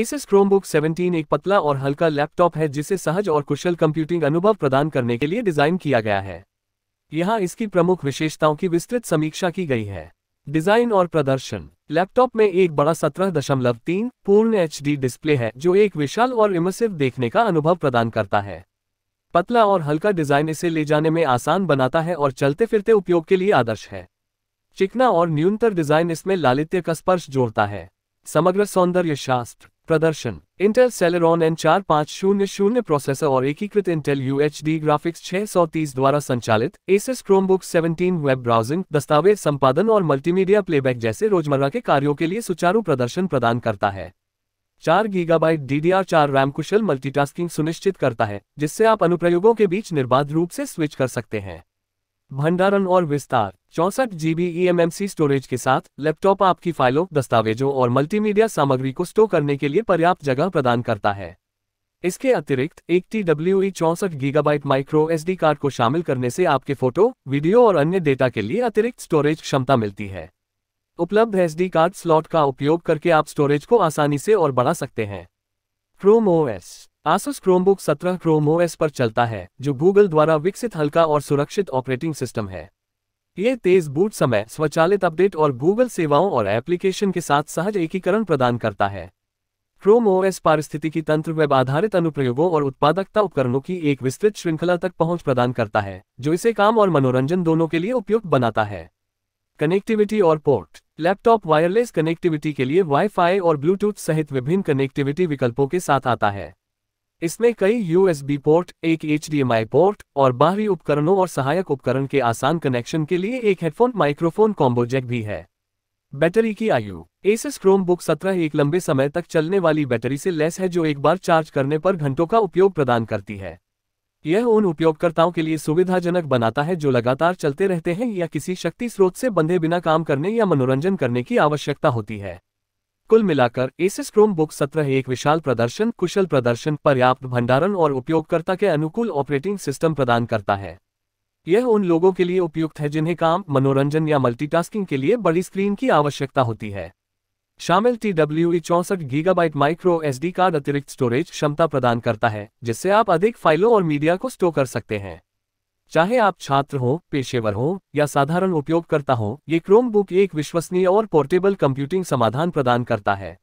assess Chromebook 17 एक पतला और हल्का लैपटॉप है जिसे सहज और कुशल कंप्यूटिंग अनुभव प्रदान करने के लिए डिजाइन किया गया है यहाँ इसकी प्रमुख विशेषताओं की विस्तृत समीक्षा की गई है डिजाइन और प्रदर्शन लैपटॉप में एक बड़ा सत्रह दशमलव तीन पूर्ण एच डिस्प्ले है जो एक विशाल और इमर्सिव देखने का अनुभव प्रदान करता है पतला और हल्का डिजाइन इसे ले जाने में आसान बनाता है और चलते फिरते उपयोग के लिए आदर्श है चिकना और न्यूनतर डिजाइन इसमें लालित्य का स्पर्श जोड़ता है समग्र सौंदर्य शास्त्र प्रदर्शन इंटेल सेलेरॉन एन चार पाँच शून्य शून्य प्रोसेसर और एकीकृत Intel U H D graphics छह सौ तीस द्वारा संचालित Asus Chromebook seventeen web browsing दस्तावेज संपादन और मल्टीमीडिया प्लेबैक जैसे रोजमर्रा के कार्यों के लिए सुचारू प्रदर्शन प्रदान करता है चार गीगाबाइट डीडीआर चार रैम कुशल मल्टीटास्किंग सुनिश्चित करता है जिससे आप अनुप्रयोगों के बीच निर्बाध रूप से स्विच कर सकते हैं भंडारण और विस्तार चौसठ जीबी ईएमएमसी e स्टोरेज के साथ लैपटॉप आपकी फाइलों दस्तावेजों और मल्टीमीडिया सामग्री को स्टोर करने के लिए पर्याप्त जगह प्रदान करता है इसके अतिरिक्त एक टी डब्ल्यू e चौंसठ गीगाबाइट माइक्रो एसडी कार्ड को शामिल करने से आपके फोटो वीडियो और अन्य डेटा के लिए अतिरिक्त स्टोरेज क्षमता मिलती है उपलब्ध एसडी कार्ड स्लॉट का उपयोग करके आप स्टोरेज को आसानी से और बढ़ा सकते हैं Chrome OS Asus Chromebook 17 Chrome OS पर चलता है जो गूगल द्वारा विकसित हल्का और सुरक्षित ऑपरेटिंग सिस्टम है ये तेज बूट समय स्वचालित अपडेट और गूगल सेवाओं और एप्लीकेशन के साथ सहज एकीकरण प्रदान करता है क्रोम ओएस पारिस्थितिकी तंत्र वेब आधारित अनुप्रयोगों और उत्पादकता उपकरणों की एक विस्तृत श्रृंखला तक पहुंच प्रदान करता है जो इसे काम और मनोरंजन दोनों के लिए उपयुक्त बनाता है कनेक्टिविटी और पोर्ट लैपटॉप वायरलेस कनेक्टिविटी के लिए वाईफाई और ब्लूटूथ सहित विभिन्न कनेक्टिविटी विकल्पों के साथ आता है इसमें कई यूएसबी पोर्ट एक एच पोर्ट और बाहरी उपकरणों और सहायक उपकरण के आसान कनेक्शन के लिए एक हेडफोन माइक्रोफोन कॉम्बोजेक भी है बैटरी की आयु एसिस बुक सत्रह एक लंबे समय तक चलने वाली बैटरी से लेस है जो एक बार चार्ज करने पर घंटों का उपयोग प्रदान करती है यह उन उपयोगकर्ताओं के लिए सुविधाजनक बनाता है जो लगातार चलते रहते हैं या किसी शक्ति स्रोत से बंधे बिना काम करने या मनोरंजन करने की आवश्यकता होती है कुल मिलाकर एसिस बुक सत्रह एक विशाल प्रदर्शन कुशल प्रदर्शन पर्याप्त भंडारण और उपयोगकर्ता के अनुकूल ऑपरेटिंग सिस्टम प्रदान करता है यह उन लोगों के लिए उपयुक्त है जिन्हें काम मनोरंजन या मल्टीटास्किंग के लिए बड़ी स्क्रीन की आवश्यकता होती है शामिल टी डब्ल्यू e चौंसठ गीगाबाइट माइक्रो एस कार्ड अतिरिक्त स्टोरेज क्षमता प्रदान करता है जिससे आप अधिक फाइलों और मीडिया को स्टोर कर सकते हैं चाहे आप छात्र हो पेशेवर हो या साधारण उपयोगकर्ता हो ये क्रोमबुक एक विश्वसनीय और पोर्टेबल कंप्यूटिंग समाधान प्रदान करता है